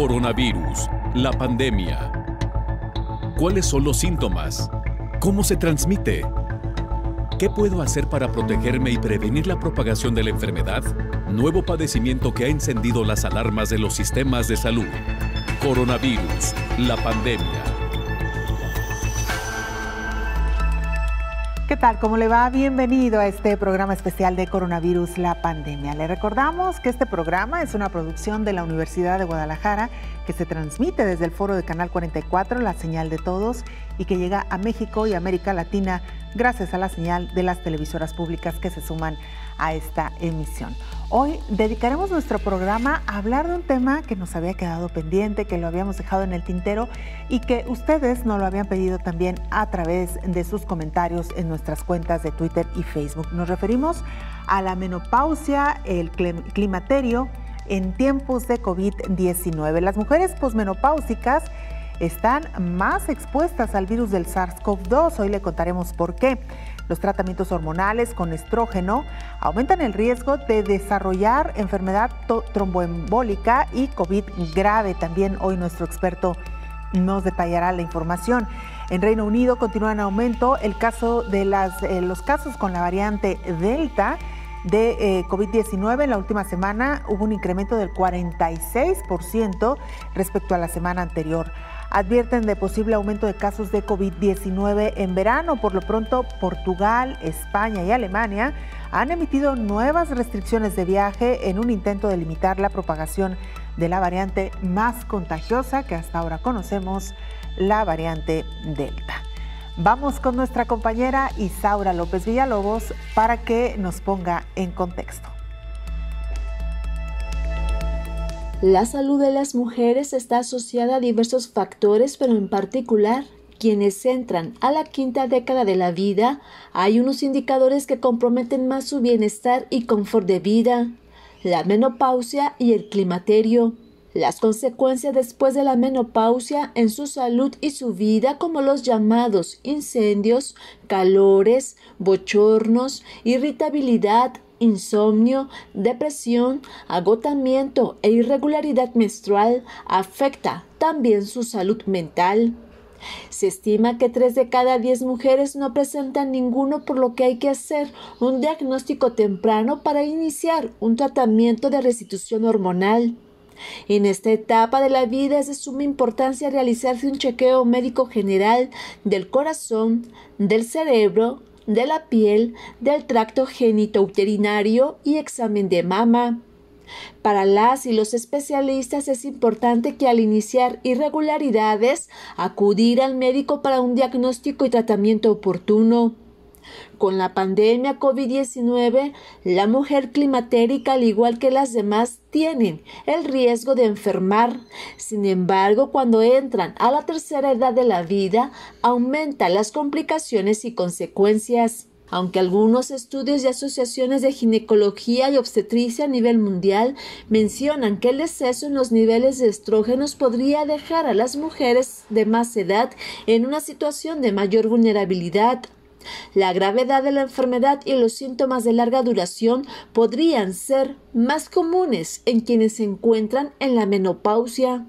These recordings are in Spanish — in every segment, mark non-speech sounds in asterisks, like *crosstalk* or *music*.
Coronavirus, la pandemia. ¿Cuáles son los síntomas? ¿Cómo se transmite? ¿Qué puedo hacer para protegerme y prevenir la propagación de la enfermedad? Nuevo padecimiento que ha encendido las alarmas de los sistemas de salud. Coronavirus, la pandemia. tal? ¿Cómo le va? Bienvenido a este programa especial de coronavirus, la pandemia. Le recordamos que este programa es una producción de la Universidad de Guadalajara que se transmite desde el foro de Canal 44, la señal de todos, y que llega a México y América Latina gracias a la señal de las televisoras públicas que se suman a esta emisión. Hoy dedicaremos nuestro programa a hablar de un tema que nos había quedado pendiente, que lo habíamos dejado en el tintero y que ustedes nos lo habían pedido también a través de sus comentarios en nuestras cuentas de Twitter y Facebook. Nos referimos a la menopausia, el climaterio en tiempos de COVID-19. Las mujeres posmenopáusicas están más expuestas al virus del SARS-CoV-2. Hoy le contaremos por qué. Los tratamientos hormonales con estrógeno aumentan el riesgo de desarrollar enfermedad tromboembólica y COVID grave. También hoy nuestro experto nos detallará la información. En Reino Unido continúa en aumento el caso de eh, los casos con la variante Delta de eh, COVID-19 en la última semana hubo un incremento del 46% respecto a la semana anterior advierten de posible aumento de casos de COVID-19 en verano. Por lo pronto, Portugal, España y Alemania han emitido nuevas restricciones de viaje en un intento de limitar la propagación de la variante más contagiosa que hasta ahora conocemos, la variante Delta. Vamos con nuestra compañera Isaura López Villalobos para que nos ponga en contexto. La salud de las mujeres está asociada a diversos factores, pero en particular quienes entran a la quinta década de la vida, hay unos indicadores que comprometen más su bienestar y confort de vida, la menopausia y el climaterio. Las consecuencias después de la menopausia en su salud y su vida como los llamados incendios, calores, bochornos, irritabilidad, insomnio, depresión, agotamiento e irregularidad menstrual afecta también su salud mental. Se estima que 3 de cada 10 mujeres no presentan ninguno por lo que hay que hacer un diagnóstico temprano para iniciar un tratamiento de restitución hormonal. En esta etapa de la vida es de suma importancia realizarse un chequeo médico general del corazón, del cerebro, de la piel, del tracto uterinario y examen de mama. Para las y los especialistas es importante que al iniciar irregularidades acudir al médico para un diagnóstico y tratamiento oportuno. Con la pandemia COVID-19, la mujer climatérica, al igual que las demás, tienen el riesgo de enfermar. Sin embargo, cuando entran a la tercera edad de la vida, aumentan las complicaciones y consecuencias. Aunque algunos estudios y asociaciones de ginecología y obstetricia a nivel mundial mencionan que el exceso en los niveles de estrógenos podría dejar a las mujeres de más edad en una situación de mayor vulnerabilidad, la gravedad de la enfermedad y los síntomas de larga duración podrían ser más comunes en quienes se encuentran en la menopausia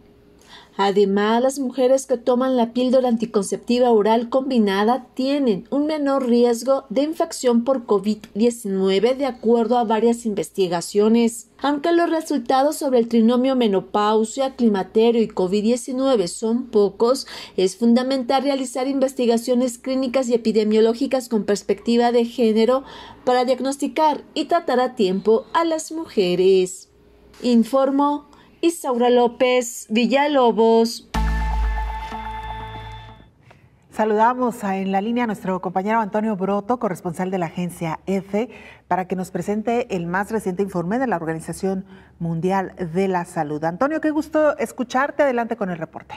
Además, las mujeres que toman la píldora anticonceptiva oral combinada tienen un menor riesgo de infección por COVID-19 de acuerdo a varias investigaciones. Aunque los resultados sobre el trinomio menopausia, climaterio y COVID-19 son pocos, es fundamental realizar investigaciones clínicas y epidemiológicas con perspectiva de género para diagnosticar y tratar a tiempo a las mujeres. Informo Isaura López Villalobos. Saludamos en la línea a nuestro compañero Antonio Broto, corresponsal de la agencia EFE, para que nos presente el más reciente informe de la Organización Mundial de la Salud. Antonio, qué gusto escucharte. Adelante con el reporte.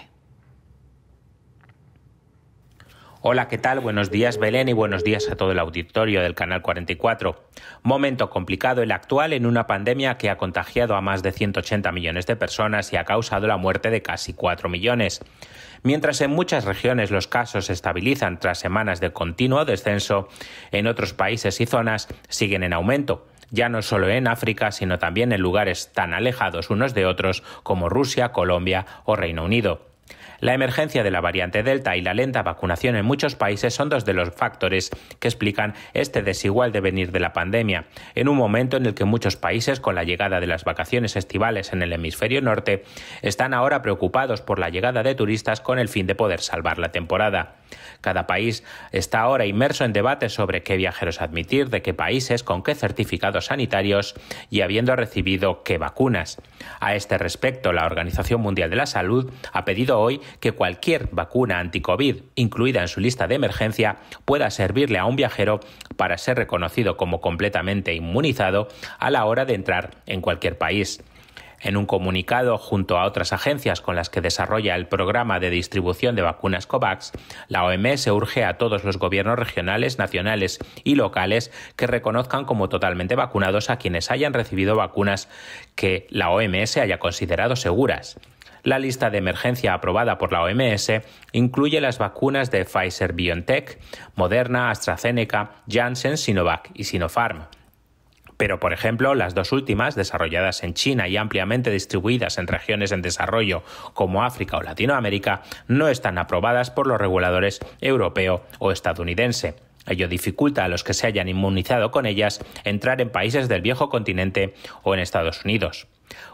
Hola, ¿qué tal? Buenos días Belén y buenos días a todo el auditorio del Canal 44. Momento complicado el actual en una pandemia que ha contagiado a más de 180 millones de personas y ha causado la muerte de casi 4 millones. Mientras en muchas regiones los casos se estabilizan tras semanas de continuo descenso, en otros países y zonas siguen en aumento ya no solo en África, sino también en lugares tan alejados unos de otros como Rusia, Colombia o Reino Unido. La emergencia de la variante Delta y la lenta vacunación en muchos países son dos de los factores que explican este desigual devenir de la pandemia. En un momento en el que muchos países, con la llegada de las vacaciones estivales en el hemisferio norte, están ahora preocupados por la llegada de turistas con el fin de poder salvar la temporada. Cada país está ahora inmerso en debates sobre qué viajeros admitir, de qué países, con qué certificados sanitarios y habiendo recibido qué vacunas. A este respecto, la Organización Mundial de la Salud ha pedido hoy que cualquier vacuna anticovid incluida en su lista de emergencia pueda servirle a un viajero para ser reconocido como completamente inmunizado a la hora de entrar en cualquier país. En un comunicado, junto a otras agencias con las que desarrolla el programa de distribución de vacunas COVAX, la OMS urge a todos los gobiernos regionales, nacionales y locales que reconozcan como totalmente vacunados a quienes hayan recibido vacunas que la OMS haya considerado seguras. La lista de emergencia aprobada por la OMS incluye las vacunas de Pfizer BioNTech, Moderna, AstraZeneca, Janssen, Sinovac y Sinopharm. Pero, por ejemplo, las dos últimas, desarrolladas en China y ampliamente distribuidas en regiones en desarrollo como África o Latinoamérica, no están aprobadas por los reguladores europeo o estadounidense. Ello dificulta a los que se hayan inmunizado con ellas entrar en países del viejo continente o en Estados Unidos.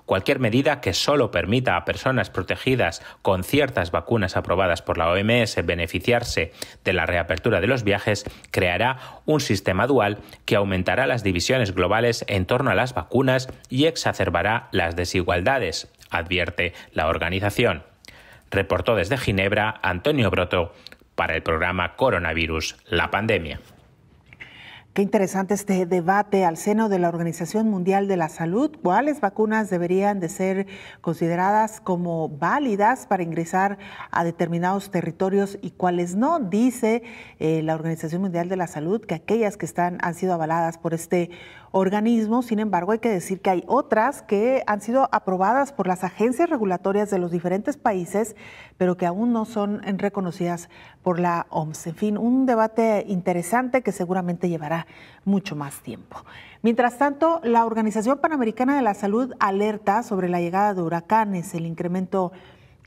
Cualquier medida que solo permita a personas protegidas con ciertas vacunas aprobadas por la OMS beneficiarse de la reapertura de los viajes creará un sistema dual que aumentará las divisiones globales en torno a las vacunas y exacerbará las desigualdades, advierte la organización. Reportó desde Ginebra Antonio Broto para el programa Coronavirus, la pandemia. Qué interesante este debate al seno de la Organización Mundial de la Salud. ¿Cuáles vacunas deberían de ser consideradas como válidas para ingresar a determinados territorios y cuáles no? Dice eh, la Organización Mundial de la Salud que aquellas que están, han sido avaladas por este organismos. Sin embargo, hay que decir que hay otras que han sido aprobadas por las agencias regulatorias de los diferentes países, pero que aún no son reconocidas por la OMS. En fin, un debate interesante que seguramente llevará mucho más tiempo. Mientras tanto, la Organización Panamericana de la Salud alerta sobre la llegada de huracanes, el incremento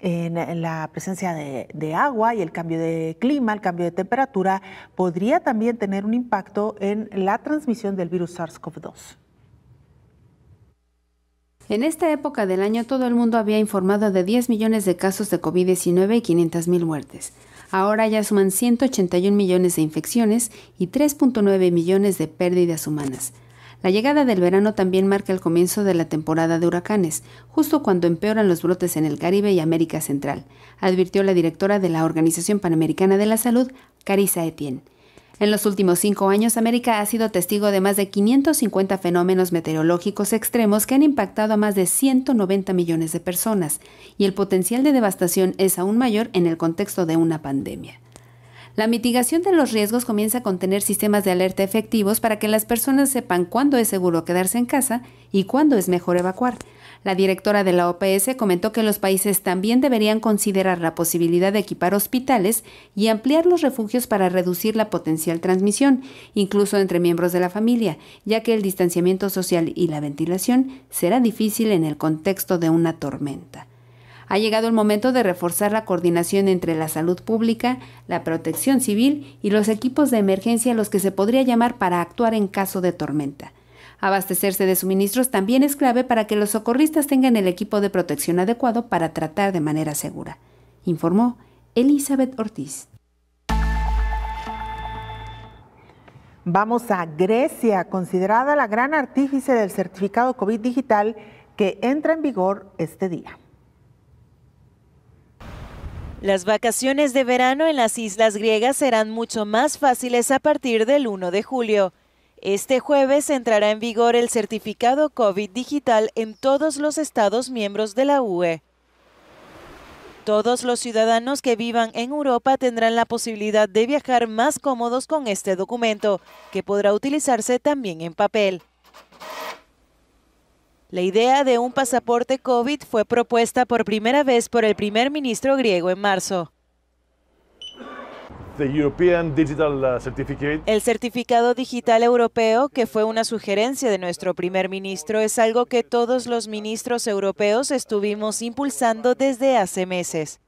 en la presencia de, agua y el cambio de clima, el cambio de temperatura, podría también tener un impacto en la transmisión del virus SARS-CoV-2. En esta época del año todo el mundo había informado de 10 millones de casos de COVID-19 y 500 mil muertes. Ahora ya suman 181 millones de infecciones y 3.9 millones de pérdidas humanas. La llegada del verano también marca el comienzo de la temporada de huracanes, justo cuando empeoran los brotes en el Caribe y América Central, advirtió la directora de la Organización Panamericana de la Salud, Carissa Etienne. En los últimos cinco años, América ha sido testigo de más de 550 fenómenos meteorológicos extremos que han impactado a más de 190 millones de personas, y el potencial de devastación es aún mayor en el contexto de una pandemia. La mitigación de los riesgos comienza con tener sistemas de alerta efectivos para que las personas sepan cuándo es seguro quedarse en casa y cuándo es mejor evacuar. La directora de la OPS comentó que los países también deberían considerar la posibilidad de equipar hospitales y ampliar los refugios para reducir la potencial transmisión, incluso entre miembros de la familia, ya que el distanciamiento social y la ventilación será difícil en el contexto de una tormenta ha llegado el momento de reforzar la coordinación entre la salud pública, la protección civil y los equipos de emergencia a los que se podría llamar para actuar en caso de tormenta. Abastecerse de suministros también es clave para que los socorristas tengan el equipo de protección adecuado para tratar de manera segura, informó Elizabeth Ortiz. Vamos a Grecia, considerada la gran artífice del certificado COVID digital que entra en vigor este día. Las vacaciones de verano en las islas griegas serán mucho más fáciles a partir del 1 de julio. Este jueves entrará en vigor el certificado COVID digital en todos los estados miembros de la UE. Todos los ciudadanos que vivan en Europa tendrán la posibilidad de viajar más cómodos con este documento, que podrá utilizarse también en papel. La idea de un pasaporte COVID fue propuesta por primera vez por el primer ministro griego en marzo. Uh, el certificado digital europeo, que fue una sugerencia de nuestro primer ministro, es algo que todos los ministros europeos estuvimos impulsando desde hace meses.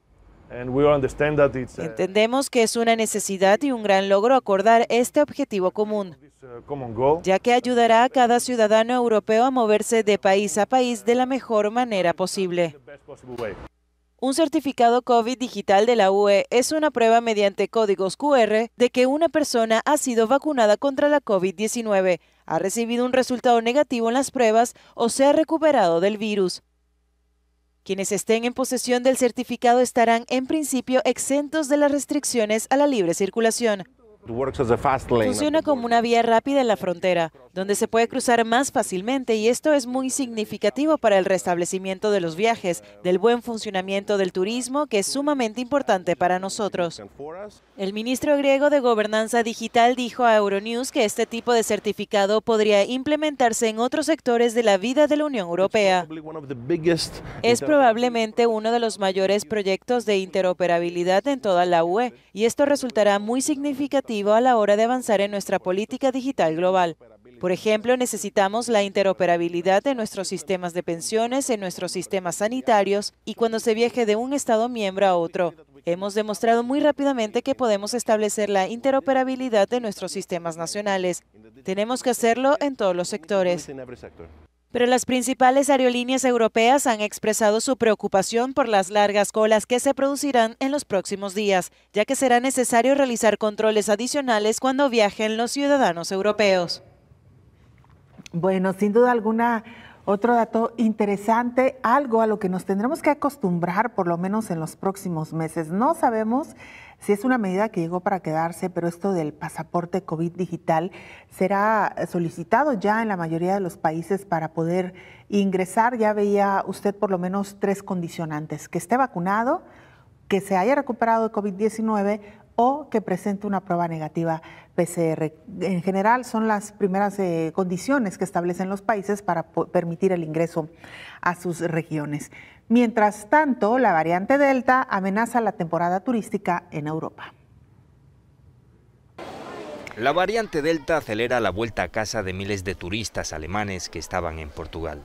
Uh, Entendemos que es una necesidad y un gran logro acordar este objetivo común, uh, ya que ayudará a cada ciudadano europeo a moverse de país a país de la mejor manera posible. Un certificado COVID digital de la UE es una prueba mediante códigos QR de que una persona ha sido vacunada contra la COVID-19, ha recibido un resultado negativo en las pruebas o se ha recuperado del virus. Quienes estén en posesión del certificado estarán en principio exentos de las restricciones a la libre circulación. Funciona como una vía rápida en la frontera, donde se puede cruzar más fácilmente y esto es muy significativo para el restablecimiento de los viajes, del buen funcionamiento del turismo, que es sumamente importante para nosotros. El ministro griego de Gobernanza Digital dijo a Euronews que este tipo de certificado podría implementarse en otros sectores de la vida de la Unión Europea. Es probablemente uno de los mayores proyectos de interoperabilidad en toda la UE y esto resultará muy significativo a la hora de avanzar en nuestra política digital global. Por ejemplo, necesitamos la interoperabilidad de nuestros sistemas de pensiones en nuestros sistemas sanitarios y cuando se viaje de un Estado miembro a otro. Hemos demostrado muy rápidamente que podemos establecer la interoperabilidad de nuestros sistemas nacionales. Tenemos que hacerlo en todos los sectores pero las principales aerolíneas europeas han expresado su preocupación por las largas colas que se producirán en los próximos días, ya que será necesario realizar controles adicionales cuando viajen los ciudadanos europeos. Bueno, sin duda alguna, otro dato interesante, algo a lo que nos tendremos que acostumbrar por lo menos en los próximos meses. No sabemos si es una medida que llegó para quedarse, pero esto del pasaporte COVID digital será solicitado ya en la mayoría de los países para poder ingresar. Ya veía usted por lo menos tres condicionantes, que esté vacunado, que se haya recuperado de COVID-19 o que presente una prueba negativa PCR. En general son las primeras eh, condiciones que establecen los países para permitir el ingreso a sus regiones. Mientras tanto, la variante Delta amenaza la temporada turística en Europa. La variante Delta acelera la vuelta a casa de miles de turistas alemanes que estaban en Portugal.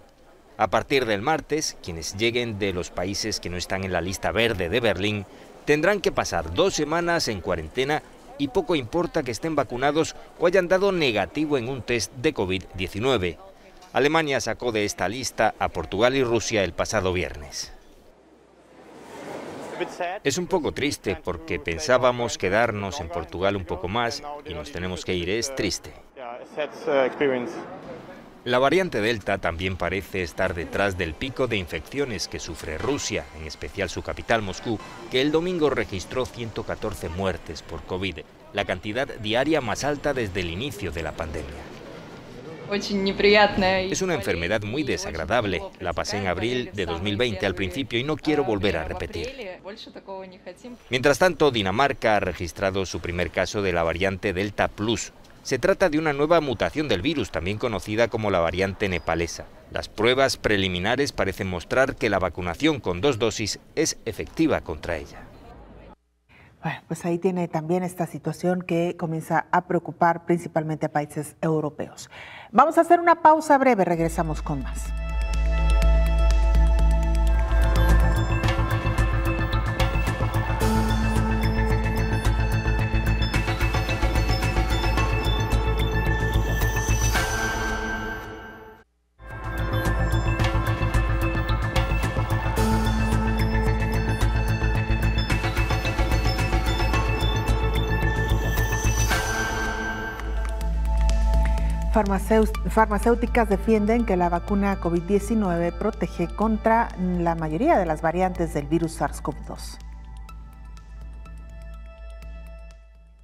A partir del martes, quienes lleguen de los países que no están en la lista verde de Berlín tendrán que pasar dos semanas en cuarentena y poco importa que estén vacunados o hayan dado negativo en un test de COVID-19. Alemania sacó de esta lista a Portugal y Rusia el pasado viernes. Es un poco triste porque pensábamos quedarnos en Portugal un poco más y nos tenemos que ir, es triste. La variante Delta también parece estar detrás del pico de infecciones que sufre Rusia, en especial su capital Moscú, que el domingo registró 114 muertes por COVID, la cantidad diaria más alta desde el inicio de la pandemia. Es una enfermedad muy desagradable. La pasé en abril de 2020 al principio y no quiero volver a repetir. Mientras tanto, Dinamarca ha registrado su primer caso de la variante Delta Plus, se trata de una nueva mutación del virus, también conocida como la variante nepalesa. Las pruebas preliminares parecen mostrar que la vacunación con dos dosis es efectiva contra ella. Bueno, pues ahí tiene también esta situación que comienza a preocupar principalmente a países europeos. Vamos a hacer una pausa breve, regresamos con más. Farmacéuticas defienden que la vacuna COVID-19 protege contra la mayoría de las variantes del virus SARS-CoV-2.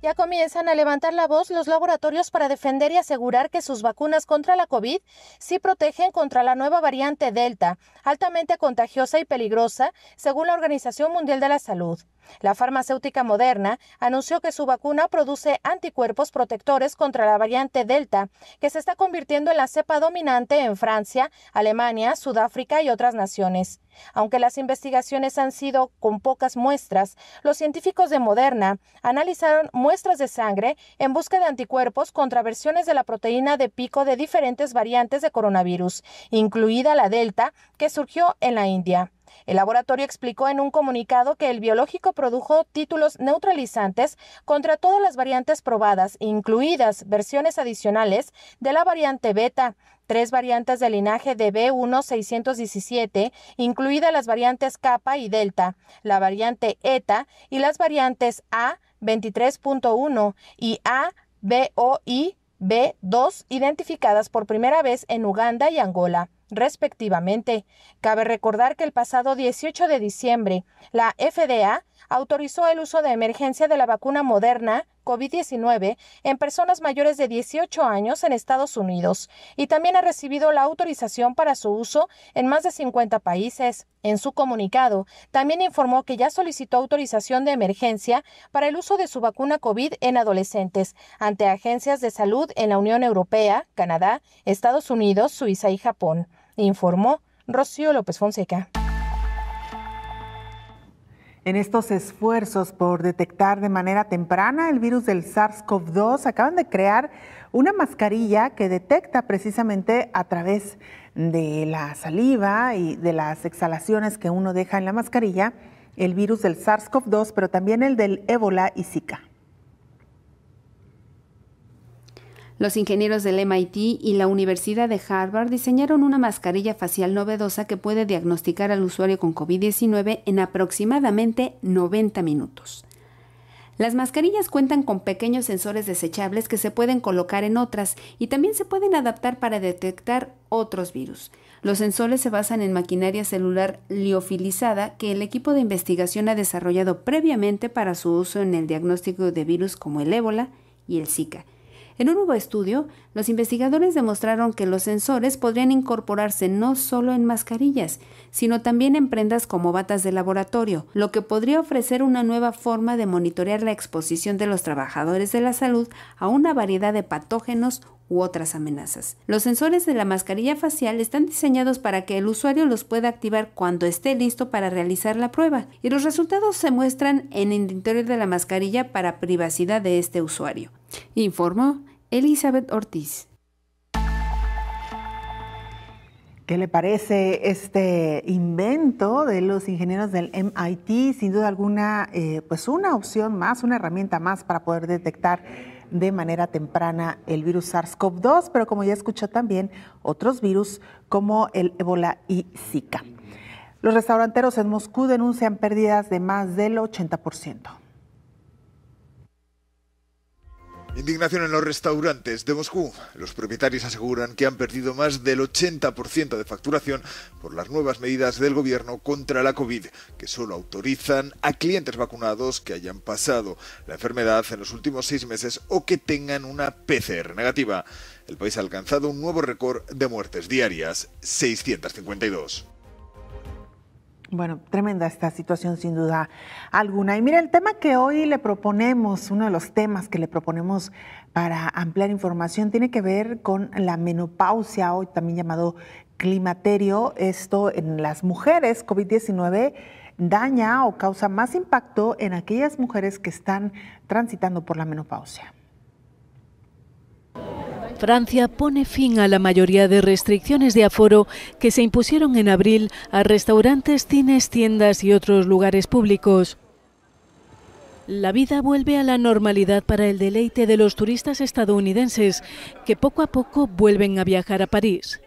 Ya comienzan a levantar la voz los laboratorios para defender y asegurar que sus vacunas contra la COVID sí protegen contra la nueva variante Delta, altamente contagiosa y peligrosa, según la Organización Mundial de la Salud. La farmacéutica Moderna anunció que su vacuna produce anticuerpos protectores contra la variante Delta, que se está convirtiendo en la cepa dominante en Francia, Alemania, Sudáfrica y otras naciones. Aunque las investigaciones han sido con pocas muestras, los científicos de Moderna analizaron muestras de sangre en busca de anticuerpos contra versiones de la proteína de pico de diferentes variantes de coronavirus, incluida la Delta, que surgió en la India. El laboratorio explicó en un comunicado que el biológico produjo títulos neutralizantes contra todas las variantes probadas, incluidas versiones adicionales de la variante beta, tres variantes del linaje de B1617, incluidas las variantes kappa y delta, la variante eta y las variantes A 23.1 y A, B2, identificadas por primera vez en Uganda y Angola respectivamente. Cabe recordar que el pasado 18 de diciembre, la FDA autorizó el uso de emergencia de la vacuna moderna COVID-19 en personas mayores de 18 años en Estados Unidos y también ha recibido la autorización para su uso en más de 50 países. En su comunicado, también informó que ya solicitó autorización de emergencia para el uso de su vacuna COVID en adolescentes ante agencias de salud en la Unión Europea, Canadá, Estados Unidos, Suiza y Japón informó Rocío López Fonseca. En estos esfuerzos por detectar de manera temprana el virus del SARS-CoV-2, acaban de crear una mascarilla que detecta precisamente a través de la saliva y de las exhalaciones que uno deja en la mascarilla el virus del SARS-CoV-2, pero también el del ébola y Zika. Los ingenieros del MIT y la Universidad de Harvard diseñaron una mascarilla facial novedosa que puede diagnosticar al usuario con COVID-19 en aproximadamente 90 minutos. Las mascarillas cuentan con pequeños sensores desechables que se pueden colocar en otras y también se pueden adaptar para detectar otros virus. Los sensores se basan en maquinaria celular liofilizada que el equipo de investigación ha desarrollado previamente para su uso en el diagnóstico de virus como el ébola y el Zika en un nuevo estudio, los investigadores demostraron que los sensores podrían incorporarse no solo en mascarillas, sino también en prendas como batas de laboratorio, lo que podría ofrecer una nueva forma de monitorear la exposición de los trabajadores de la salud a una variedad de patógenos u otras amenazas. Los sensores de la mascarilla facial están diseñados para que el usuario los pueda activar cuando esté listo para realizar la prueba y los resultados se muestran en el interior de la mascarilla para privacidad de este usuario informó Elizabeth Ortiz. ¿Qué le parece este invento de los ingenieros del MIT? Sin duda alguna, eh, pues una opción más, una herramienta más para poder detectar de manera temprana el virus SARS-CoV-2, pero como ya escuchó también otros virus como el ébola y Zika. Los restauranteros en Moscú denuncian pérdidas de más del 80%. Indignación en los restaurantes de Moscú. Los propietarios aseguran que han perdido más del 80% de facturación por las nuevas medidas del gobierno contra la COVID, que solo autorizan a clientes vacunados que hayan pasado la enfermedad en los últimos seis meses o que tengan una PCR negativa. El país ha alcanzado un nuevo récord de muertes diarias, 652. Bueno, tremenda esta situación sin duda alguna. Y mira, el tema que hoy le proponemos, uno de los temas que le proponemos para ampliar información, tiene que ver con la menopausia, hoy también llamado climaterio. Esto en las mujeres, COVID-19 daña o causa más impacto en aquellas mujeres que están transitando por la menopausia. Francia pone fin a la mayoría de restricciones de aforo que se impusieron en abril a restaurantes, cines, tiendas y otros lugares públicos. La vida vuelve a la normalidad para el deleite de los turistas estadounidenses, que poco a poco vuelven a viajar a París.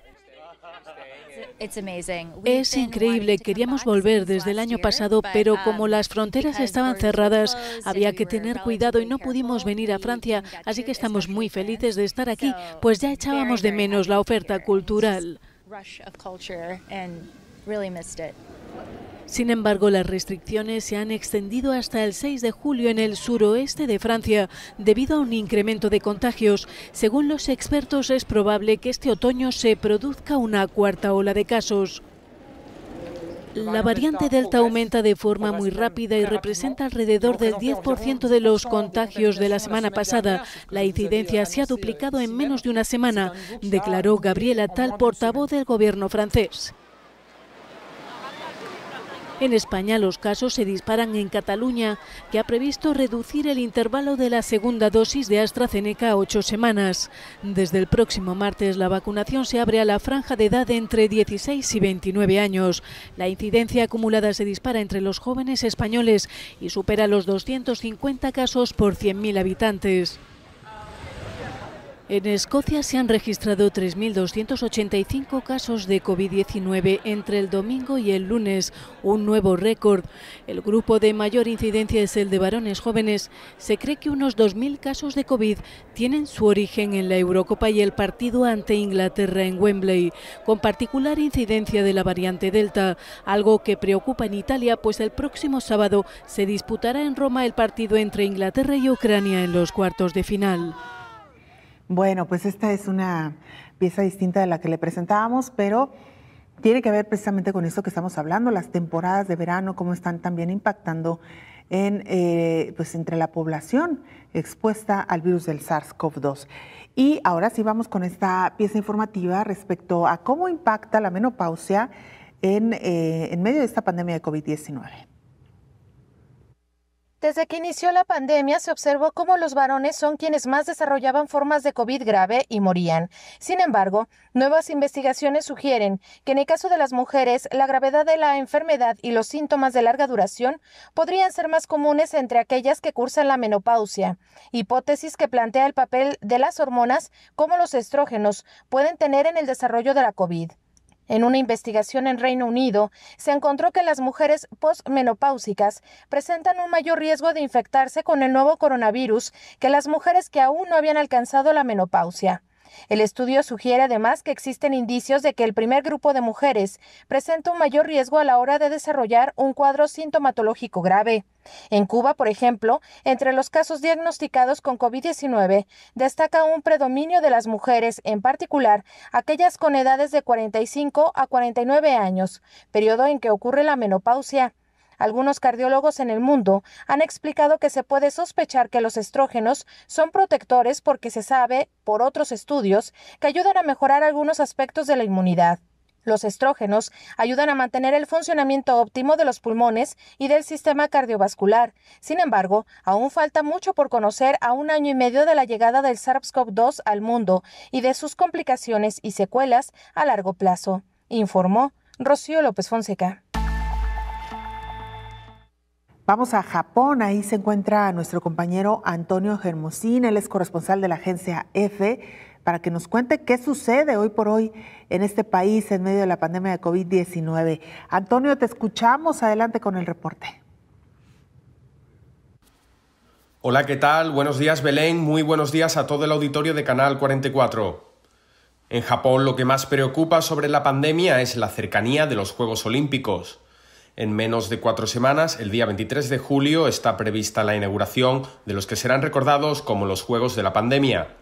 Es increíble, queríamos volver desde el año pasado, pero um, como las fronteras estaban cerradas, había que tener cuidado y no pudimos venir a Francia, así que estamos muy felices de estar aquí, pues ya echábamos de menos la oferta cultural. Sin embargo, las restricciones se han extendido hasta el 6 de julio en el suroeste de Francia debido a un incremento de contagios. Según los expertos, es probable que este otoño se produzca una cuarta ola de casos. La variante Delta aumenta de forma muy rápida y representa alrededor del 10% de los contagios de la semana pasada. La incidencia se ha duplicado en menos de una semana, declaró Gabriela Tal, portavoz del gobierno francés. En España los casos se disparan en Cataluña, que ha previsto reducir el intervalo de la segunda dosis de AstraZeneca a ocho semanas. Desde el próximo martes la vacunación se abre a la franja de edad entre 16 y 29 años. La incidencia acumulada se dispara entre los jóvenes españoles y supera los 250 casos por 100.000 habitantes. En Escocia se han registrado 3.285 casos de COVID-19 entre el domingo y el lunes, un nuevo récord. El grupo de mayor incidencia es el de varones jóvenes. Se cree que unos 2.000 casos de COVID tienen su origen en la Eurocopa y el partido ante Inglaterra en Wembley, con particular incidencia de la variante Delta, algo que preocupa en Italia, pues el próximo sábado se disputará en Roma el partido entre Inglaterra y Ucrania en los cuartos de final. Bueno, pues esta es una pieza distinta de la que le presentábamos, pero tiene que ver precisamente con esto que estamos hablando, las temporadas de verano, cómo están también impactando en, eh, pues entre la población expuesta al virus del SARS-CoV-2. Y ahora sí vamos con esta pieza informativa respecto a cómo impacta la menopausia en, eh, en medio de esta pandemia de COVID-19. Desde que inició la pandemia se observó cómo los varones son quienes más desarrollaban formas de COVID grave y morían. Sin embargo, nuevas investigaciones sugieren que en el caso de las mujeres, la gravedad de la enfermedad y los síntomas de larga duración podrían ser más comunes entre aquellas que cursan la menopausia, hipótesis que plantea el papel de las hormonas como los estrógenos pueden tener en el desarrollo de la COVID. En una investigación en Reino Unido, se encontró que las mujeres postmenopáusicas presentan un mayor riesgo de infectarse con el nuevo coronavirus que las mujeres que aún no habían alcanzado la menopausia. El estudio sugiere además que existen indicios de que el primer grupo de mujeres presenta un mayor riesgo a la hora de desarrollar un cuadro sintomatológico grave. En Cuba, por ejemplo, entre los casos diagnosticados con COVID-19, destaca un predominio de las mujeres, en particular aquellas con edades de 45 a 49 años, periodo en que ocurre la menopausia. Algunos cardiólogos en el mundo han explicado que se puede sospechar que los estrógenos son protectores porque se sabe, por otros estudios, que ayudan a mejorar algunos aspectos de la inmunidad. Los estrógenos ayudan a mantener el funcionamiento óptimo de los pulmones y del sistema cardiovascular. Sin embargo, aún falta mucho por conocer a un año y medio de la llegada del SARS-CoV-2 al mundo y de sus complicaciones y secuelas a largo plazo, informó Rocío López Fonseca. Vamos a Japón, ahí se encuentra nuestro compañero Antonio Germosín, él es corresponsal de la agencia EFE, para que nos cuente qué sucede hoy por hoy en este país en medio de la pandemia de COVID-19. Antonio, te escuchamos, adelante con el reporte. Hola, ¿qué tal? Buenos días Belén, muy buenos días a todo el auditorio de Canal 44. En Japón lo que más preocupa sobre la pandemia es la cercanía de los Juegos Olímpicos. En menos de cuatro semanas, el día 23 de julio, está prevista la inauguración de los que serán recordados como los Juegos de la Pandemia.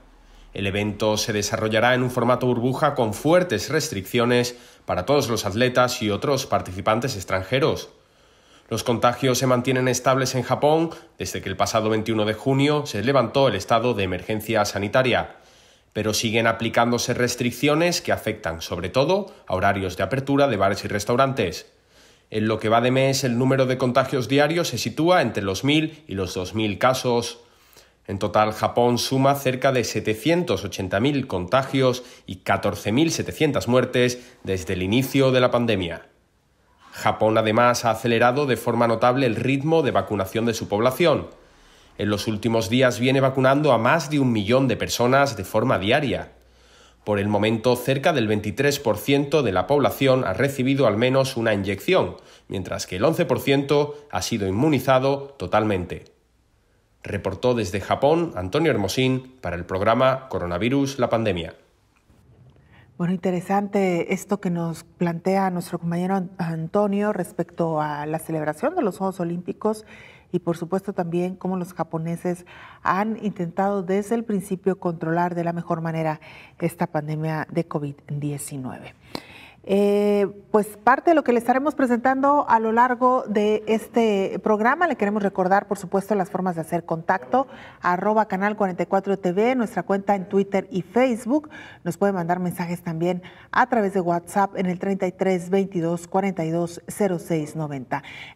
El evento se desarrollará en un formato burbuja con fuertes restricciones para todos los atletas y otros participantes extranjeros. Los contagios se mantienen estables en Japón desde que el pasado 21 de junio se levantó el estado de emergencia sanitaria, pero siguen aplicándose restricciones que afectan sobre todo a horarios de apertura de bares y restaurantes. En lo que va de mes, el número de contagios diarios se sitúa entre los 1.000 y los 2.000 casos. En total, Japón suma cerca de 780.000 contagios y 14.700 muertes desde el inicio de la pandemia. Japón además ha acelerado de forma notable el ritmo de vacunación de su población. En los últimos días viene vacunando a más de un millón de personas de forma diaria. Por el momento, cerca del 23% de la población ha recibido al menos una inyección, mientras que el 11% ha sido inmunizado totalmente. Reportó desde Japón Antonio Hermosín para el programa Coronavirus, la pandemia. Bueno, interesante esto que nos plantea nuestro compañero Antonio respecto a la celebración de los Juegos Olímpicos y por supuesto también cómo los japoneses han intentado desde el principio controlar de la mejor manera esta pandemia de COVID-19. Eh, pues parte de lo que le estaremos presentando a lo largo de este programa, le queremos recordar, por supuesto, las formas de hacer contacto, arroba canal 44 TV, nuestra cuenta en Twitter y Facebook. Nos puede mandar mensajes también a través de WhatsApp en el 33 22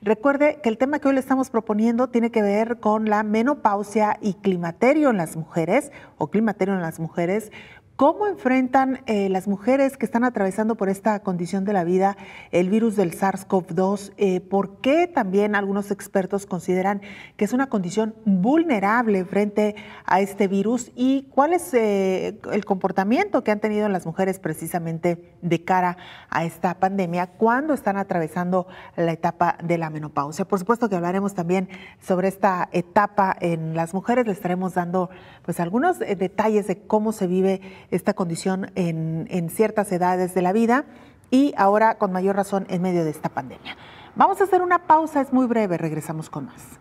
Recuerde que el tema que hoy le estamos proponiendo tiene que ver con la menopausia y climaterio en las mujeres o climaterio en las mujeres, ¿Cómo enfrentan eh, las mujeres que están atravesando por esta condición de la vida el virus del SARS-CoV-2? Eh, ¿Por qué también algunos expertos consideran que es una condición vulnerable frente a este virus? ¿Y cuál es eh, el comportamiento que han tenido las mujeres precisamente de cara a esta pandemia cuando están atravesando la etapa de la menopausia? Por supuesto que hablaremos también sobre esta etapa en las mujeres. Les estaremos dando pues algunos detalles de cómo se vive esta condición en, ciertas edades de la vida y ahora con mayor razón en medio de esta pandemia. Vamos a hacer una pausa, es muy breve, regresamos con más.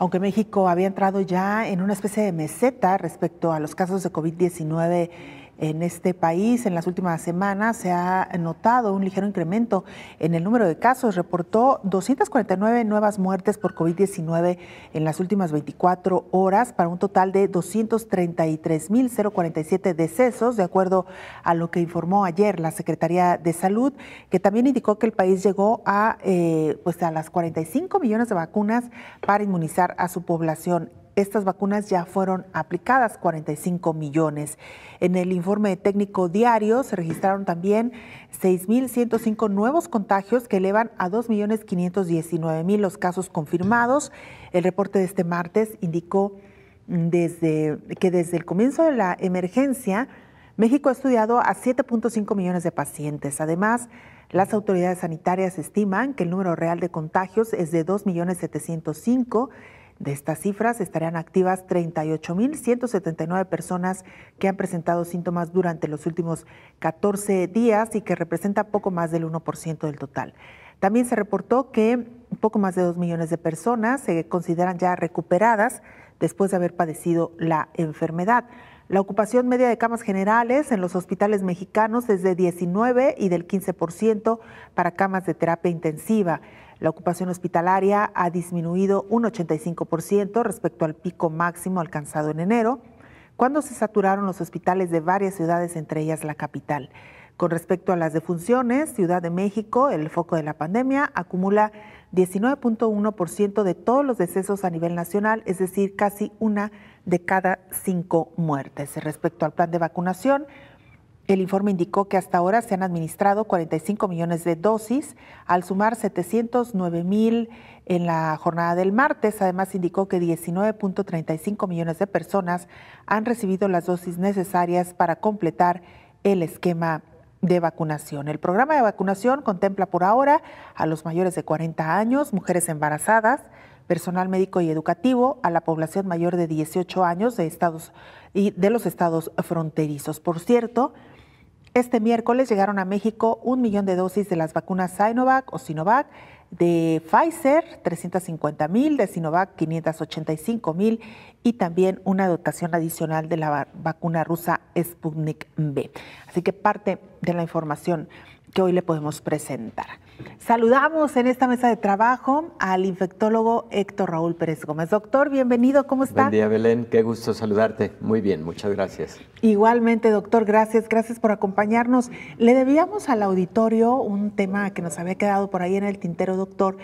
Aunque México había entrado ya en una especie de meseta respecto a los casos de COVID-19 en este país, en las últimas semanas, se ha notado un ligero incremento en el número de casos. Reportó 249 nuevas muertes por COVID-19 en las últimas 24 horas, para un total de 233.047 decesos, de acuerdo a lo que informó ayer la Secretaría de Salud, que también indicó que el país llegó a, eh, pues, a las 45 millones de vacunas para inmunizar a su población estas vacunas ya fueron aplicadas, 45 millones. En el informe técnico diario se registraron también 6.105 nuevos contagios que elevan a 2.519.000 los casos confirmados. El reporte de este martes indicó que desde el comienzo de la emergencia, México ha estudiado a 7.5 millones de pacientes. Además, las autoridades sanitarias estiman que el número real de contagios es de 2.705. De estas cifras estarían activas 38.179 personas que han presentado síntomas durante los últimos 14 días y que representa poco más del 1% del total. También se reportó que poco más de 2 millones de personas se consideran ya recuperadas después de haber padecido la enfermedad. La ocupación media de camas generales en los hospitales mexicanos es de 19 y del 15% para camas de terapia intensiva. La ocupación hospitalaria ha disminuido un 85% respecto al pico máximo alcanzado en enero, cuando se saturaron los hospitales de varias ciudades, entre ellas la capital. Con respecto a las defunciones, Ciudad de México, el foco de la pandemia, acumula 19.1% de todos los decesos a nivel nacional, es decir, casi una de cada cinco muertes. Respecto al plan de vacunación, el informe indicó que hasta ahora se han administrado 45 millones de dosis, al sumar 709 mil en la jornada del martes. Además, indicó que 19.35 millones de personas han recibido las dosis necesarias para completar el esquema de vacunación. El programa de vacunación contempla por ahora a los mayores de 40 años, mujeres embarazadas, personal médico y educativo a la población mayor de 18 años de estados y de los estados fronterizos. Por cierto, este miércoles llegaron a México un millón de dosis de las vacunas Sinovac o Sinovac, de Pfizer 350 mil, de Sinovac 585 mil y también una dotación adicional de la vacuna rusa Sputnik B. Así que parte de la información que hoy le podemos presentar. Saludamos en esta mesa de trabajo al infectólogo Héctor Raúl Pérez Gómez. Doctor, bienvenido, ¿cómo está? Buen día, Belén, qué gusto saludarte. Muy bien, muchas gracias. Igualmente, doctor, gracias, gracias por acompañarnos. Le debíamos al auditorio un tema que nos había quedado por ahí en el tintero, doctor,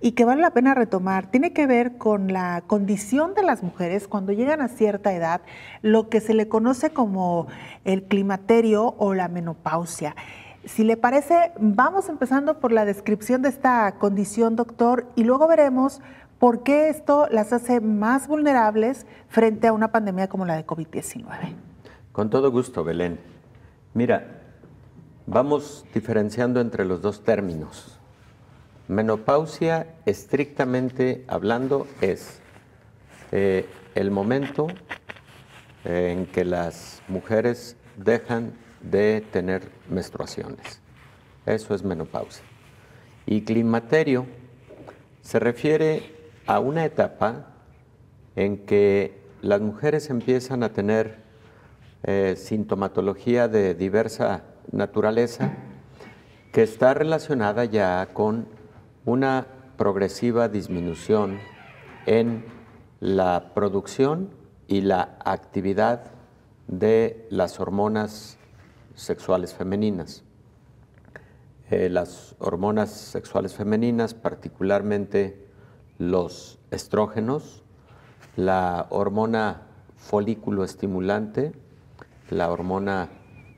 y que vale la pena retomar. Tiene que ver con la condición de las mujeres cuando llegan a cierta edad, lo que se le conoce como el climaterio o la menopausia. Si le parece, vamos empezando por la descripción de esta condición, doctor, y luego veremos por qué esto las hace más vulnerables frente a una pandemia como la de COVID-19. Con todo gusto, Belén. Mira, vamos diferenciando entre los dos términos. Menopausia, estrictamente hablando, es eh, el momento eh, en que las mujeres dejan de tener menstruaciones. Eso es menopausia. Y climaterio se refiere a una etapa en que las mujeres empiezan a tener eh, sintomatología de diversa naturaleza que está relacionada ya con una progresiva disminución en la producción y la actividad de las hormonas sexuales femeninas. Eh, las hormonas sexuales femeninas, particularmente los estrógenos, la hormona folículo estimulante, la hormona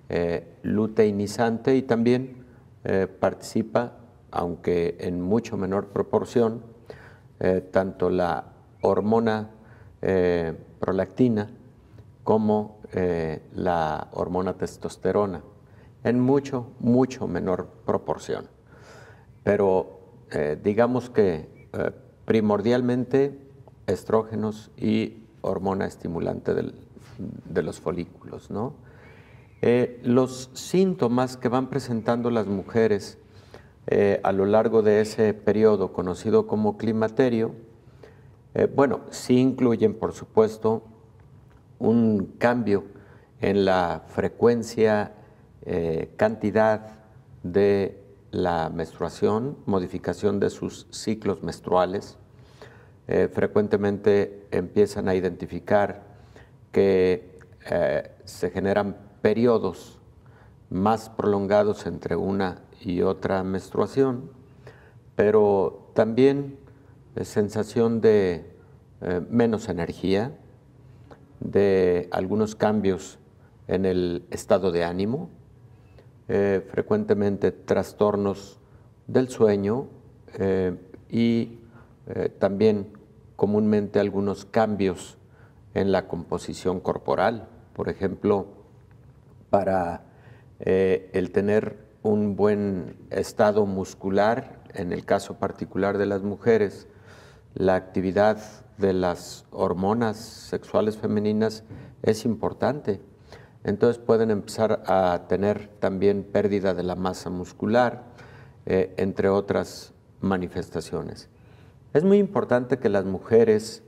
eh, luteinizante y también eh, participa, aunque en mucho menor proporción, tanto la hormona prolactina como eh, la hormona testosterona, en mucho, mucho menor proporción. Pero eh, digamos que eh, primordialmente estrógenos y hormona estimulante de los folículos. los síntomas que van presentando las mujeres a lo largo de ese periodo conocido como climaterio, bueno, sí incluyen, por supuesto, un cambio en la frecuencia, eh, cantidad de la menstruación, modificación de sus ciclos menstruales. Eh, frecuentemente empiezan a identificar que eh, se generan periodos más prolongados entre una y otra menstruación, pero también sensación de menos energía, de algunos cambios en el estado de ánimo, eh, frecuentemente trastornos del sueño eh, y eh, también comúnmente algunos cambios en la composición corporal. Por ejemplo, para el tener un buen estado muscular, en el caso particular de las mujeres, la actividad de las hormonas sexuales femeninas es importante. Entonces pueden empezar a tener también pérdida de la masa muscular, eh, entre otras manifestaciones. Es muy importante que las mujeres,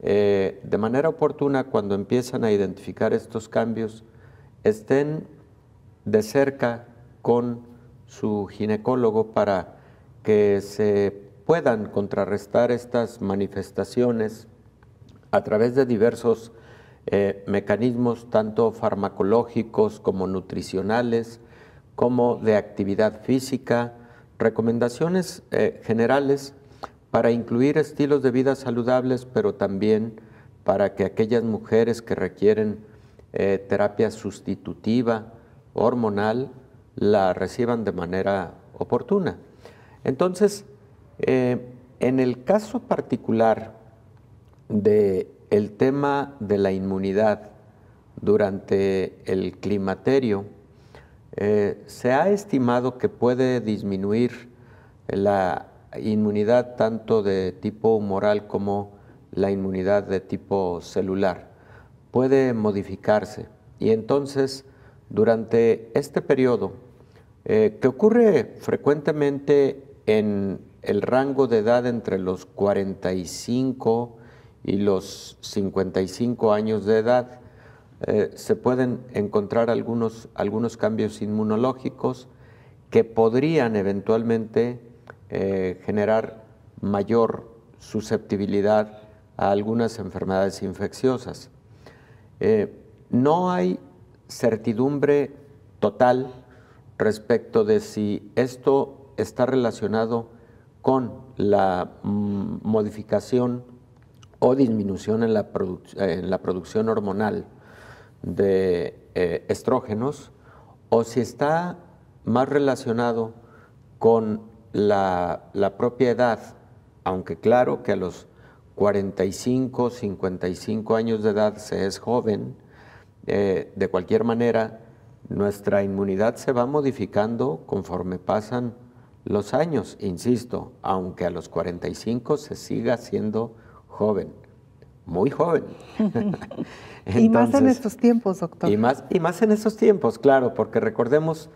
eh, de manera oportuna, cuando empiezan a identificar estos cambios, estén de cerca con su ginecólogo para que se puedan contrarrestar estas manifestaciones a través de diversos eh, mecanismos, tanto farmacológicos como nutricionales, como de actividad física, recomendaciones eh, generales para incluir estilos de vida saludables, pero también para que aquellas mujeres que requieren eh, terapia sustitutiva, hormonal, la reciban de manera oportuna. Entonces, eh, en el caso particular del tema de la inmunidad durante el climaterio, eh, se ha estimado que puede disminuir la inmunidad tanto de tipo humoral como la inmunidad de tipo celular. Puede modificarse. Y entonces, durante este periodo, eh, que ocurre frecuentemente en el rango de edad entre los 45 y los 55 años de edad. Eh, se pueden encontrar algunos, algunos cambios inmunológicos que podrían eventualmente eh, generar mayor susceptibilidad a algunas enfermedades infecciosas. Eh, no hay certidumbre total respecto de si esto está relacionado con la mm, modificación o disminución en la, producción hormonal de eh, estrógenos o si está más relacionado con la, la, propia edad, aunque claro que a los 45, 55 años de edad se es joven, eh, de cualquier manera nuestra inmunidad se va modificando conforme pasan los años, insisto, aunque a los 45 se siga siendo joven, muy joven. *laughs* y más en estos tiempos, doctor. Y más, en esos tiempos, claro, porque recordemos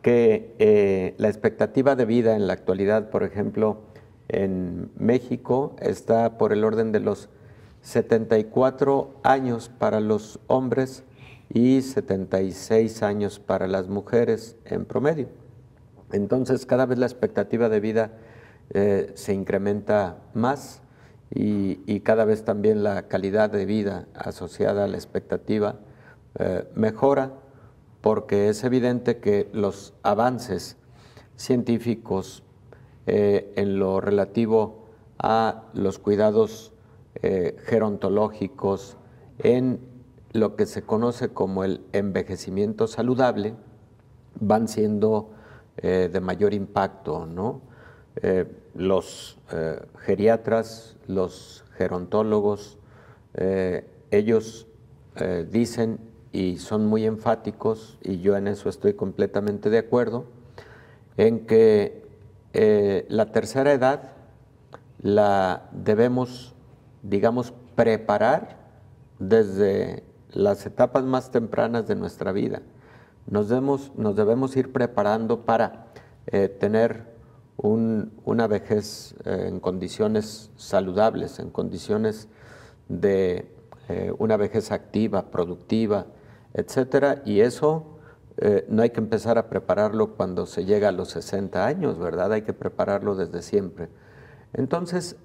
que eh, la expectativa de vida en la actualidad, por ejemplo, en México está por el orden de los 74 años para los hombres y 76 años para las mujeres en promedio. Entonces cada vez la expectativa de vida eh, se incrementa más y, cada vez también la calidad de vida asociada a la expectativa eh, mejora porque es evidente que los avances científicos eh, en lo relativo a los cuidados gerontológicos, en lo que se conoce como el envejecimiento saludable, van siendo eh, de mayor impacto, ¿no? Eh, los eh, geriatras, los gerontólogos, ellos dicen y son muy enfáticos, y yo en eso estoy completamente de acuerdo, en que la tercera edad la debemos, digamos, preparar desde las etapas más tempranas de nuestra vida nos, nos debemos ir preparando para eh, tener una vejez eh, en condiciones saludables, en condiciones de eh, una vejez activa, productiva, etc. y eso no hay que empezar a prepararlo cuando se llega a los 60 años, ¿verdad? Hay que prepararlo desde siempre. Entonces,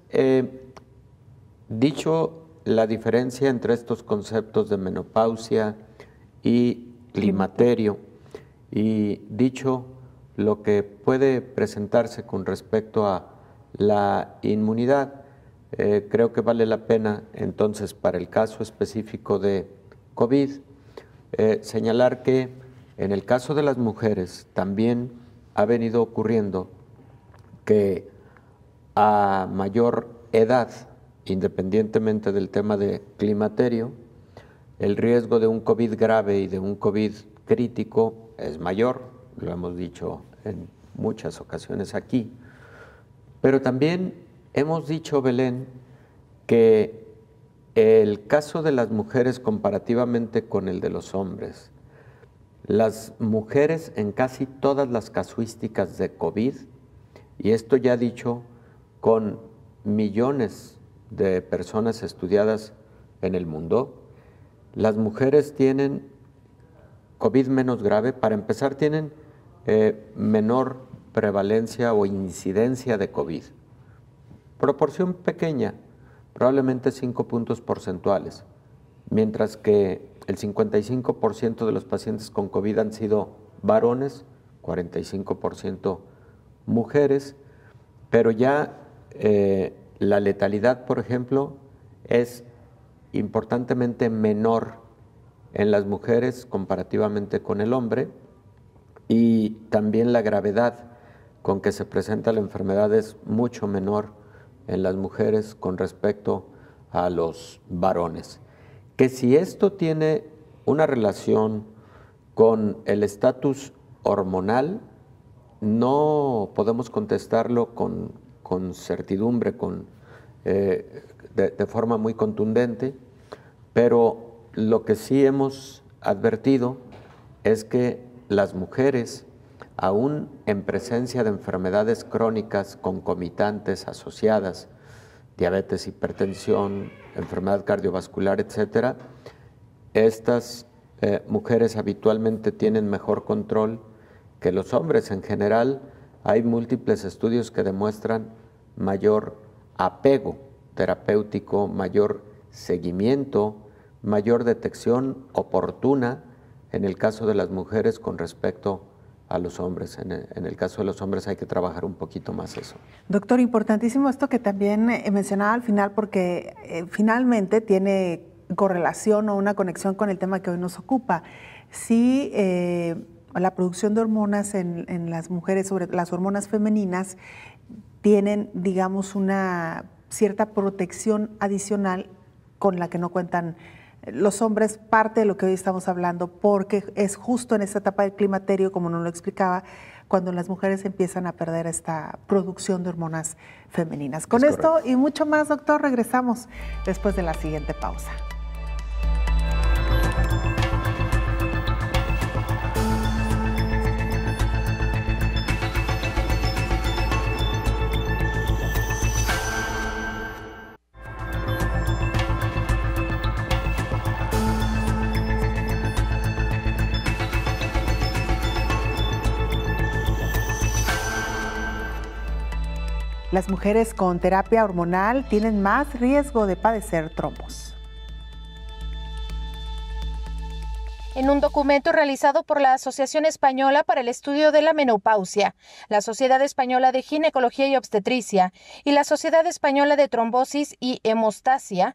dicho la diferencia entre estos conceptos de menopausia y climaterio y dicho lo que puede presentarse con respecto a la inmunidad, eh, creo que vale la pena entonces para el caso específico de COVID eh, señalar que en el caso de las mujeres también ha venido ocurriendo que a mayor edad, independientemente del tema de climaterio, el riesgo de un COVID grave y de un COVID crítico es mayor, lo hemos dicho en muchas ocasiones aquí. Pero también hemos dicho, Belén, que el caso de las mujeres comparativamente con el de los hombres, las mujeres en casi todas las casuísticas de COVID, y esto ya dicho con millones de personas estudiadas en el mundo, las mujeres tienen COVID menos grave. Para empezar, tienen eh, menor prevalencia o incidencia de COVID. Proporción pequeña, probablemente 5 puntos porcentuales, mientras que el 55% de los pacientes con COVID han sido varones, 45% mujeres, pero ya eh, la letalidad, por ejemplo, es importantemente menor en las mujeres comparativamente con el hombre y también la gravedad con que se presenta la enfermedad es mucho menor en las mujeres con respecto a los varones. Que si esto tiene una relación con el estatus hormonal, no podemos contestarlo con, certidumbre, eh, de forma muy contundente, pero lo que sí hemos advertido es que las mujeres, aún en presencia de enfermedades crónicas concomitantes asociadas, diabetes, hipertensión, enfermedad cardiovascular, etc., estas eh, mujeres habitualmente tienen mejor control que los hombres. En general, hay múltiples estudios que demuestran mayor apego terapéutico, mayor seguimiento mayor detección oportuna en el caso de las mujeres con respecto a los hombres. En el, caso de los hombres hay que trabajar un poquito más eso. Doctor, importantísimo esto que también eh, mencionaba al final porque eh, finalmente tiene correlación o una conexión con el tema que hoy nos ocupa. Si eh, la producción de hormonas en, en las mujeres, sobre las hormonas femeninas, tienen, digamos, una cierta protección adicional con la que no cuentan los hombres parte de lo que hoy estamos hablando, porque es justo en esta etapa del climaterio, como nos lo explicaba, cuando las mujeres empiezan a perder esta producción de hormonas femeninas. Con esto y mucho más, doctor, regresamos después de la siguiente pausa. Las mujeres con terapia hormonal tienen más riesgo de padecer trombos. En un documento realizado por la Asociación Española para el Estudio de la Menopausia, la Sociedad Española de Ginecología y Obstetricia y la Sociedad Española de Trombosis y Hemostasia,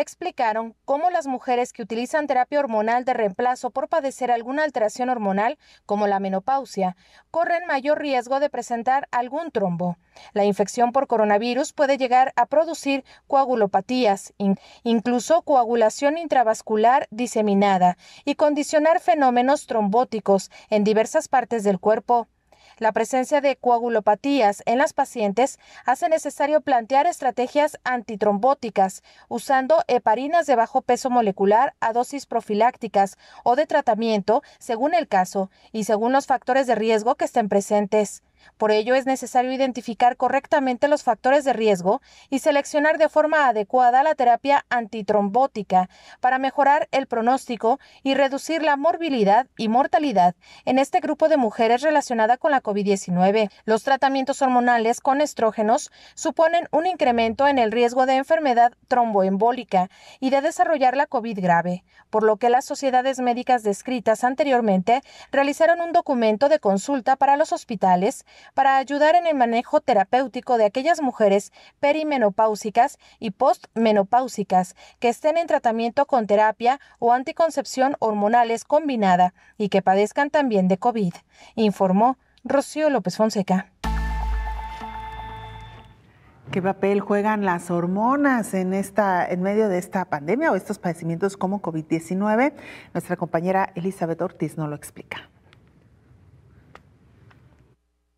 explicaron cómo las mujeres que utilizan terapia hormonal de reemplazo por padecer alguna alteración hormonal, como la menopausia, corren mayor riesgo de presentar algún trombo. La infección por coronavirus puede llegar a producir coagulopatías, incluso coagulación intravascular diseminada, y condicionar fenómenos trombóticos en diversas partes del cuerpo. La presencia de coagulopatías en las pacientes hace necesario plantear estrategias antitrombóticas usando heparinas de bajo peso molecular a dosis profilácticas o de tratamiento según el caso y según los factores de riesgo que estén presentes. Por ello es necesario identificar correctamente los factores de riesgo y seleccionar de forma adecuada la terapia antitrombótica para mejorar el pronóstico y reducir la morbilidad y mortalidad en este grupo de mujeres relacionada con la COVID-19. Los tratamientos hormonales con estrógenos suponen un incremento en el riesgo de enfermedad tromboembólica y de desarrollar la COVID grave, por lo que las sociedades médicas descritas anteriormente realizaron un documento de consulta para los hospitales para ayudar en el manejo terapéutico de aquellas mujeres perimenopáusicas y postmenopáusicas que estén en tratamiento con terapia o anticoncepción hormonales combinada y que padezcan también de COVID, informó Rocío López Fonseca. ¿Qué papel juegan las hormonas en, esta, en medio de esta pandemia o estos padecimientos como COVID-19? Nuestra compañera Elizabeth Ortiz nos lo explica.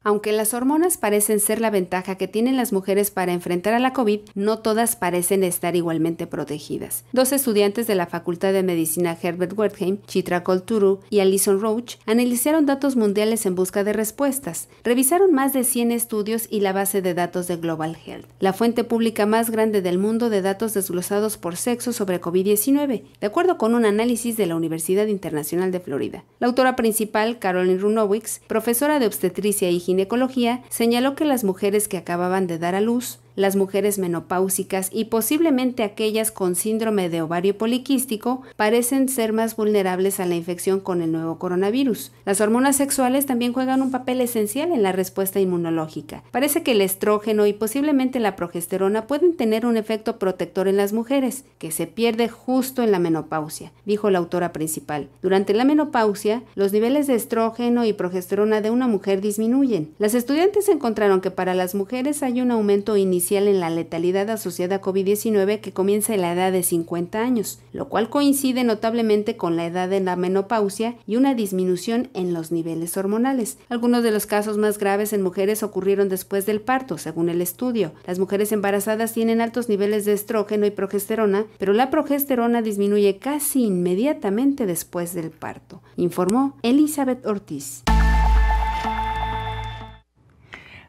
Aunque las hormonas parecen ser la ventaja que tienen las mujeres para enfrentar a la COVID, no todas parecen estar igualmente protegidas. Dos estudiantes de la Facultad de Medicina Herbert Wertheim, Chitra Kolturu y Alison Roach, analizaron datos mundiales en busca de respuestas. Revisaron más de 100 estudios y la base de datos de Global Health, la fuente pública más grande del mundo de datos desglosados por sexo sobre COVID-19, de acuerdo con un análisis de la Universidad Internacional de Florida. La autora principal, Carolyn Runowicz, profesora de obstetricia y ginecología, ecología, señaló que las mujeres que acababan de dar a luz las mujeres menopáusicas y posiblemente aquellas con síndrome de ovario poliquístico parecen ser más vulnerables a la infección con el nuevo coronavirus. Las hormonas sexuales también juegan un papel esencial en la respuesta inmunológica. Parece que el estrógeno y posiblemente la progesterona pueden tener un efecto protector en las mujeres, que se pierde justo en la menopausia, dijo la autora principal. Durante la menopausia, los niveles de estrógeno y progesterona de una mujer disminuyen. Las estudiantes encontraron que para las mujeres hay un aumento inicial en la letalidad asociada a COVID-19 que comienza en la edad de 50 años, lo cual coincide notablemente con la edad de la menopausia y una disminución en los niveles hormonales. Algunos de los casos más graves en mujeres ocurrieron después del parto, según el estudio. Las mujeres embarazadas tienen altos niveles de estrógeno y progesterona, pero la progesterona disminuye casi inmediatamente después del parto, informó Elizabeth Ortiz.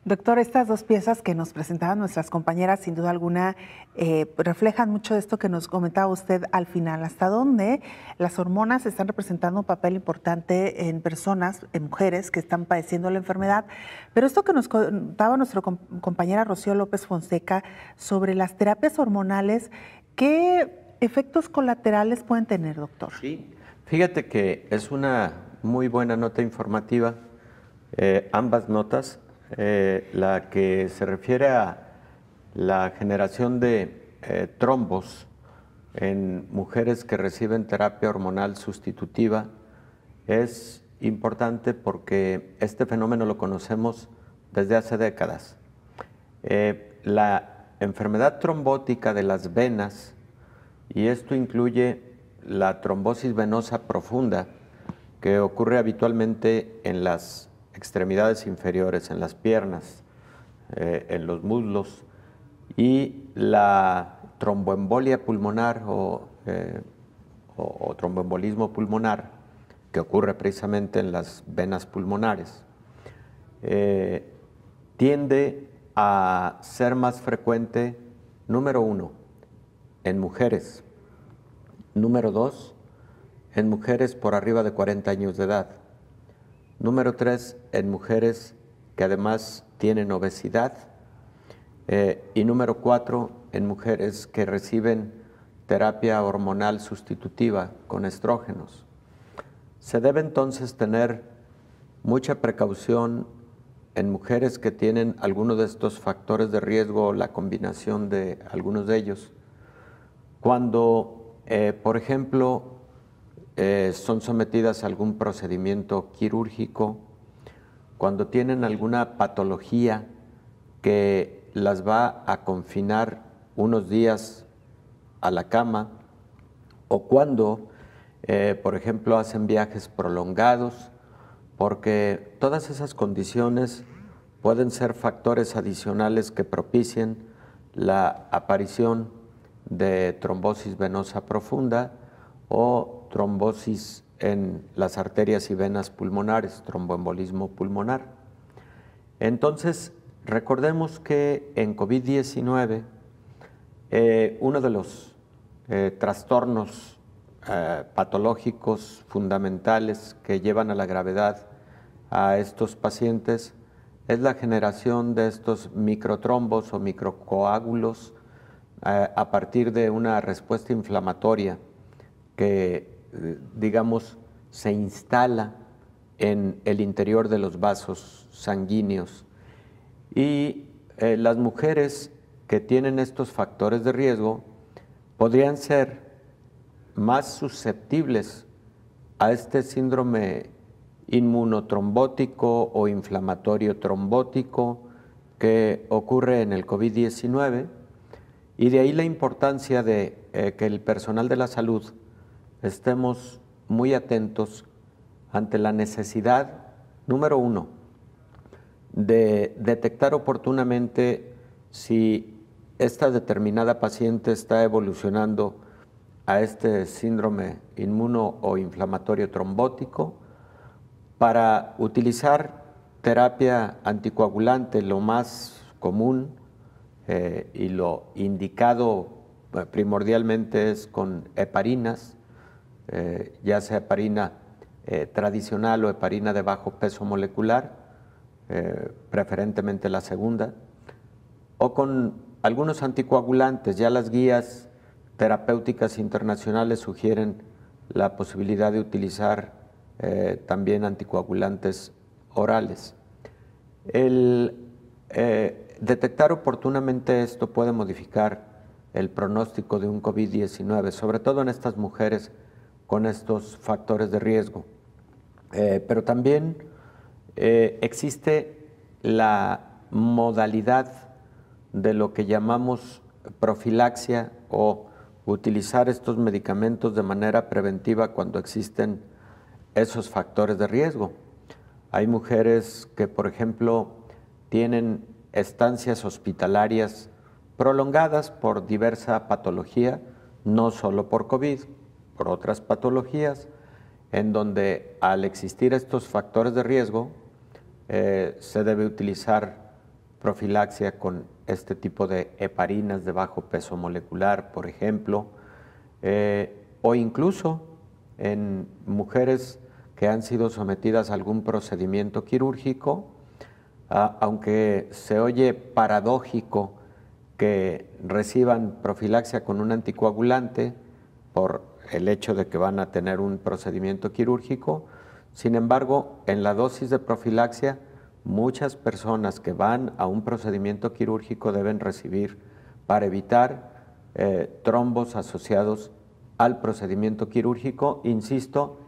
Doctor, estas dos piezas que nos presentaban nuestras compañeras, sin duda alguna, eh, reflejan mucho de esto que nos comentaba usted al final, hasta dónde las hormonas están representando un papel importante en personas, en mujeres que están padeciendo la enfermedad. Pero esto que nos contaba nuestra compañera Rocío López Fonseca sobre las terapias hormonales, ¿qué efectos colaterales pueden tener, doctor? Sí, fíjate que es una muy buena nota informativa. Eh, ambas notas eh, la que se refiere a la generación de eh, trombos en mujeres que reciben terapia hormonal sustitutiva es importante porque este fenómeno lo conocemos desde hace décadas. Eh, la enfermedad trombótica de las venas, y esto incluye la trombosis venosa profunda que ocurre habitualmente en las extremidades inferiores, en las piernas, eh, en los muslos y la tromboembolia pulmonar eh, o, tromboembolismo pulmonar que ocurre precisamente en las venas pulmonares, eh, tiende a ser más frecuente, número uno, en mujeres, número dos, en mujeres por arriba de 40 años de edad, número tres, en mujeres que además tienen obesidad. Eh, y número cuatro, en mujeres que reciben terapia hormonal sustitutiva con estrógenos. Se debe entonces tener mucha precaución en mujeres que tienen alguno de estos factores de riesgo o la combinación de algunos de ellos. Cuando, eh, por ejemplo, eh, son sometidas a algún procedimiento quirúrgico cuando tienen alguna patología que las va a confinar unos días a la cama o cuando, eh, por ejemplo, hacen viajes prolongados, porque todas esas condiciones pueden ser factores adicionales que propicien la aparición de trombosis venosa profunda o trombosis en las arterias y venas pulmonares, tromboembolismo pulmonar. Entonces, recordemos que en COVID-19, eh, uno de los eh, trastornos eh, patológicos fundamentales que llevan a la gravedad a estos pacientes es la generación de estos microtrombos o microcoágulos a partir de una respuesta inflamatoria que digamos, se instala en el interior de los vasos sanguíneos. Y eh, las mujeres que tienen estos factores de riesgo podrían ser más susceptibles a este síndrome inmunotrombótico o inflamatorio trombótico que ocurre en el COVID-19 y de ahí la importancia de eh, que el personal de la salud estemos muy atentos ante la necesidad, número uno, de detectar oportunamente si esta determinada paciente está evolucionando a este síndrome inmuno o inflamatorio trombótico para utilizar terapia anticoagulante, lo más común eh, y lo indicado eh, primordialmente es con heparinas, eh, ya sea heparina eh, tradicional o heparina de bajo peso molecular, eh, preferentemente la segunda, o con algunos anticoagulantes. Ya las guías terapéuticas internacionales sugieren la posibilidad de utilizar también anticoagulantes orales. El detectar oportunamente esto puede modificar el pronóstico de un COVID-19, sobre todo en estas mujeres con estos factores de riesgo. Eh, pero también eh, existe la modalidad de lo que llamamos profilaxia o utilizar estos medicamentos de manera preventiva cuando existen esos factores de riesgo. Hay mujeres que, por ejemplo, tienen estancias hospitalarias prolongadas por diversa patología, no solo por COVID, por otras patologías, en donde al existir estos factores de riesgo, eh, se debe utilizar profilaxia con este tipo de heparinas de bajo peso molecular, por ejemplo, eh, o incluso en mujeres que han sido sometidas a algún procedimiento quirúrgico, aunque se oye paradójico que reciban profilaxia con un anticoagulante por el hecho de que van a tener un procedimiento quirúrgico. Sin embargo, en la dosis de profilaxia, muchas personas que van a un procedimiento quirúrgico deben recibir para evitar eh, trombos asociados al procedimiento quirúrgico, insisto,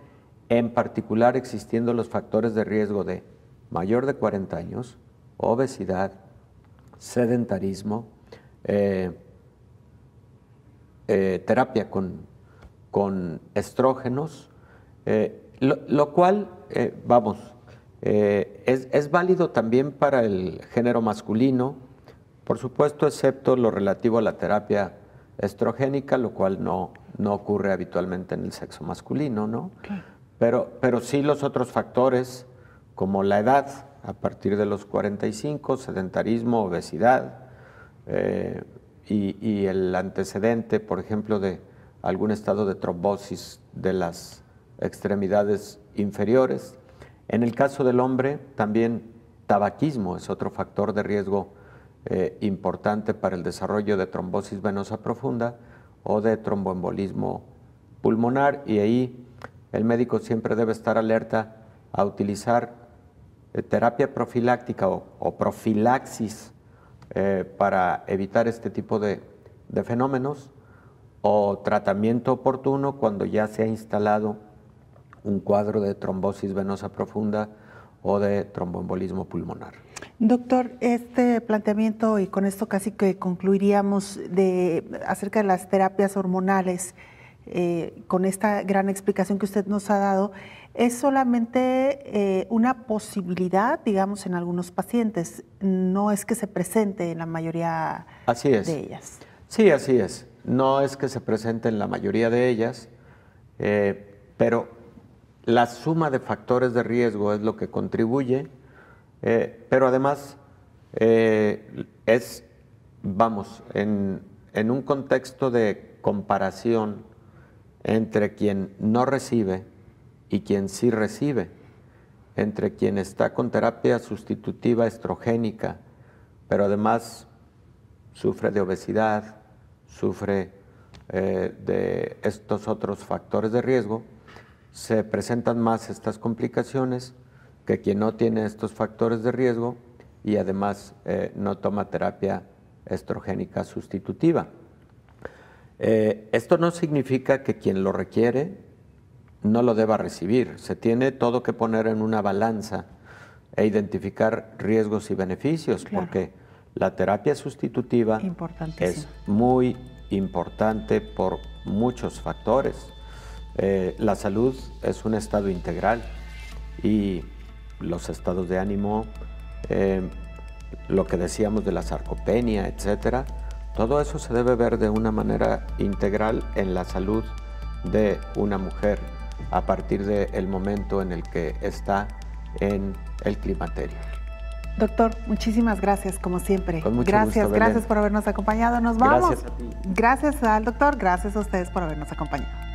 en particular existiendo los factores de riesgo de mayor de 40 años, obesidad, sedentarismo, eh, eh, terapia con con estrógenos, eh, lo, cual, eh, vamos, eh, es, válido también para el género masculino, por supuesto, excepto lo relativo a la terapia estrogénica, lo cual no, no ocurre habitualmente en el sexo masculino, ¿no? Pero, pero sí los otros factores, como la edad, a partir de los 45, sedentarismo, obesidad, y el antecedente, por ejemplo, de algún estado de trombosis de las extremidades inferiores. En el caso del hombre, también tabaquismo es otro factor de riesgo eh, importante para el desarrollo de trombosis venosa profunda o de tromboembolismo pulmonar y ahí el médico siempre debe estar alerta a utilizar eh, terapia profiláctica o, profilaxis eh, para evitar este tipo de fenómenos o tratamiento oportuno cuando ya se ha instalado un cuadro de trombosis venosa profunda o de tromboembolismo pulmonar. Doctor, este planteamiento, y con esto casi que concluiríamos de, acerca de las terapias hormonales, eh, con esta gran explicación que usted nos ha dado, es solamente eh, una posibilidad, digamos, en algunos pacientes, no es que se presente en la mayoría de ellas. Sí, así es. No es que se presenten la mayoría de ellas, eh, pero la suma de factores de riesgo es lo que contribuye, eh, pero además eh, es, vamos, en un contexto de comparación entre quien no recibe y quien sí recibe, entre quien está con terapia sustitutiva estrogénica, pero además sufre de obesidad, sufre eh, de estos otros factores de riesgo, se presentan más estas complicaciones que quien no tiene estos factores de riesgo y además eh, no toma terapia estrogénica sustitutiva. Eh, esto no significa que quien lo requiere no lo deba recibir. Se tiene todo que poner en una balanza e identificar riesgos y beneficios, porque la terapia sustitutiva es muy importante por muchos factores. Eh, la salud es un estado integral y los estados de ánimo, em, lo que decíamos de la sarcopenia, etcétera, todo eso se debe ver de una manera integral en la salud de una mujer a partir del momento en el que está en el climaterio. Doctor, muchísimas gracias, como siempre. gracias, gracias por habernos acompañado. Nos vamos. Gracias, a ti. gracias al doctor, gracias a ustedes por habernos acompañado.